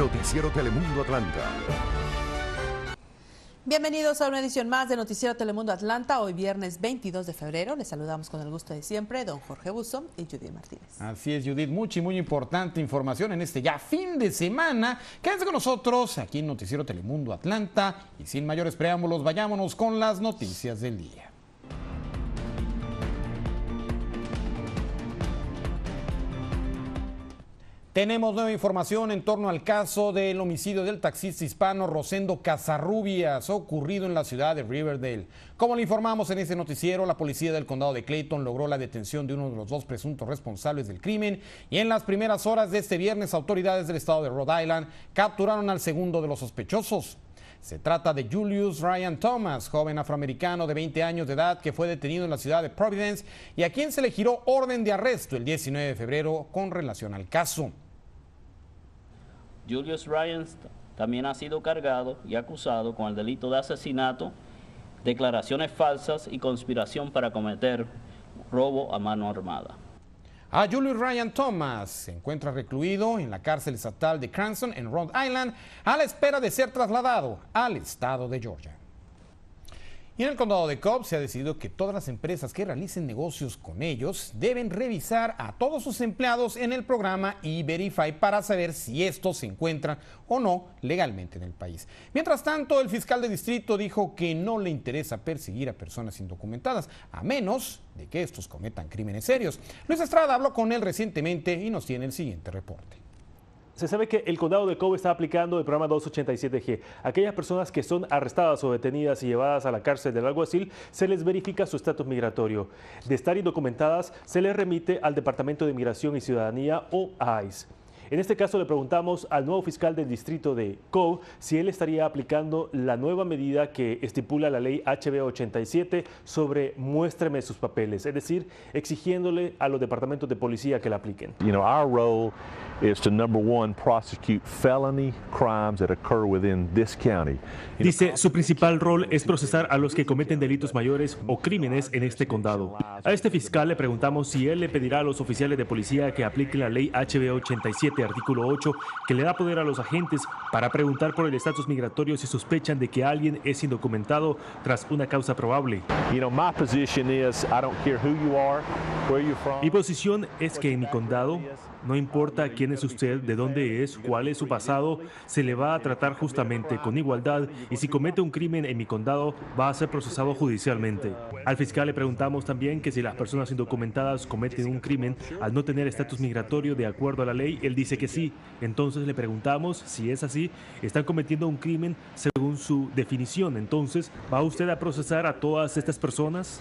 Noticiero Telemundo Atlanta. Bienvenidos a una edición más de Noticiero Telemundo Atlanta. Hoy viernes 22 de febrero les saludamos con el gusto de siempre don Jorge Busso y Judith Martínez. Así es, Judith, mucha y muy importante información en este ya fin de semana. Quédense con nosotros aquí en Noticiero Telemundo Atlanta y sin mayores preámbulos vayámonos con las noticias del día. Tenemos nueva información en torno al caso del homicidio del taxista hispano Rosendo Casarrubias, ocurrido en la ciudad de Riverdale. Como le informamos en este noticiero, la policía del condado de Clayton logró la detención de uno de los dos presuntos responsables del crimen y en las primeras horas de este viernes autoridades del estado de Rhode Island capturaron al segundo de los sospechosos. Se trata de Julius Ryan Thomas, joven afroamericano de 20 años de edad que fue detenido en la ciudad de Providence y a quien se le giró orden de arresto el 19 de febrero con relación al caso. Julius Ryan también ha sido cargado y acusado con el delito de asesinato, declaraciones falsas y conspiración para cometer robo a mano armada. A ah, Julius Ryan Thomas se encuentra recluido en la cárcel estatal de Cranston en Rhode Island a la espera de ser trasladado al estado de Georgia en el condado de Cobb se ha decidido que todas las empresas que realicen negocios con ellos deben revisar a todos sus empleados en el programa y verify para saber si estos se encuentran o no legalmente en el país. Mientras tanto, el fiscal de distrito dijo que no le interesa perseguir a personas indocumentadas, a menos de que estos cometan crímenes serios. Luis Estrada habló con él recientemente y nos tiene el siguiente reporte se sabe que el condado de Cobb está aplicando el programa 287G. Aquellas personas que son arrestadas o detenidas y llevadas a la cárcel del alguacil, se les verifica su estatus migratorio. De estar indocumentadas, se les remite al Departamento de Migración y Ciudadanía o en este caso le preguntamos al nuevo fiscal del distrito de Coe si él estaría aplicando la nueva medida que estipula la ley HB 87 sobre muéstreme sus papeles, es decir, exigiéndole a los departamentos de policía que la apliquen. Dice, su principal rol es procesar a los que cometen delitos mayores o crímenes en este condado. A este fiscal le preguntamos si él le pedirá a los oficiales de policía que apliquen la ley HB 87 artículo 8 que le da poder a los agentes para preguntar por el estatus migratorio si sospechan de que alguien es indocumentado tras una causa probable. Mi posición es que en mi condado, no importa quién es usted, de dónde es, cuál es su pasado, se le va a tratar justamente con igualdad y si comete un crimen en mi condado va a ser procesado judicialmente. Al fiscal le preguntamos también que si las personas indocumentadas cometen un crimen al no tener estatus migratorio de acuerdo a la ley, él dice que sí. Entonces le preguntamos si es así, están cometiendo un crimen según su definición. Entonces, ¿va usted a procesar a todas estas personas?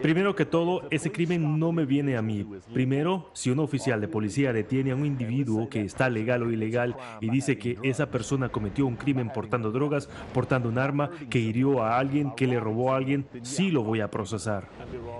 Primero que todo, ese crimen no me viene a mí. Primero, si un oficial de policía detiene a un individuo que está legal o ilegal y dice que esa persona cometió un crimen portando drogas, portando un arma, que hirió a alguien, que le robó a alguien, sí lo voy a procesar.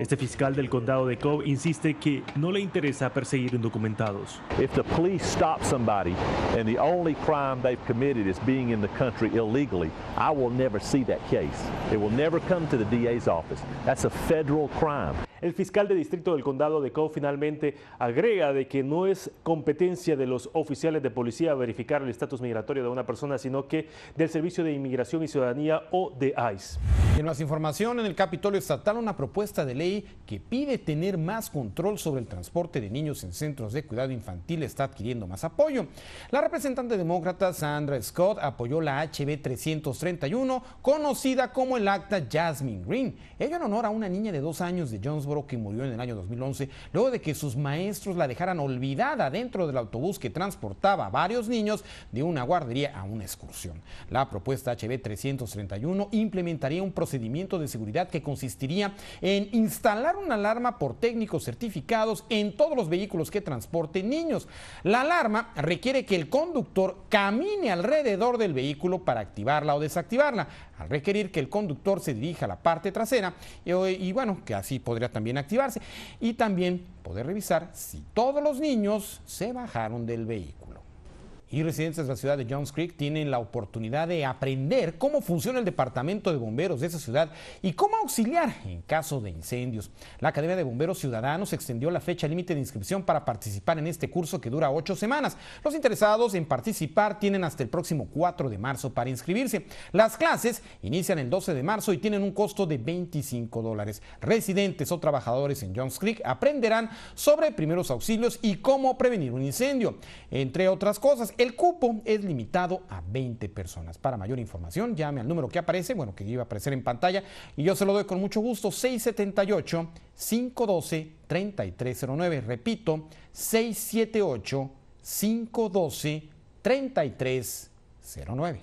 Este fiscal del condado de Cobb insiste que no le interesa perseguir indocumentados. If the police stop somebody and the only crime they've committed is being in the country illegally, I will never see that case. It will never come to the DA's office. That's a federal crime. El fiscal de distrito del condado de Coe finalmente agrega de que no es competencia de los oficiales de policía verificar el estatus migratorio de una persona, sino que del Servicio de Inmigración y Ciudadanía o de ICE. En más información, en el Capitolio Estatal, una propuesta de ley que pide tener más control sobre el transporte de niños en centros de cuidado infantil está adquiriendo más apoyo. La representante demócrata Sandra Scott apoyó la HB 331, conocida como el acta Jasmine Green. Ella en honor a una niña de dos años de Jonesboro que murió en el año 2011, luego de que sus maestros la dejaran olvidada dentro del autobús que transportaba a varios niños de una guardería a una excursión. La propuesta HB 331 implementaría un proceso procedimiento de seguridad que consistiría en instalar una alarma por técnicos certificados en todos los vehículos que transporten niños. La alarma requiere que el conductor camine alrededor del vehículo para activarla o desactivarla, al requerir que el conductor se dirija a la parte trasera y, eh, y bueno, que así podría también activarse y también poder revisar si todos los niños se bajaron del vehículo y residentes de la ciudad de Jones Creek tienen la oportunidad de aprender cómo funciona el departamento de bomberos de esa ciudad y cómo auxiliar en caso de incendios. La Academia de Bomberos Ciudadanos extendió la fecha límite de inscripción para participar en este curso que dura ocho semanas. Los interesados en participar tienen hasta el próximo 4 de marzo para inscribirse. Las clases inician el 12 de marzo y tienen un costo de 25 dólares. Residentes o trabajadores en Jones Creek aprenderán sobre primeros auxilios y cómo prevenir un incendio, entre otras cosas el cupo es limitado a 20 personas. Para mayor información, llame al número que aparece, bueno, que iba a aparecer en pantalla, y yo se lo doy con mucho gusto, 678-512-3309. Repito, 678-512-3309.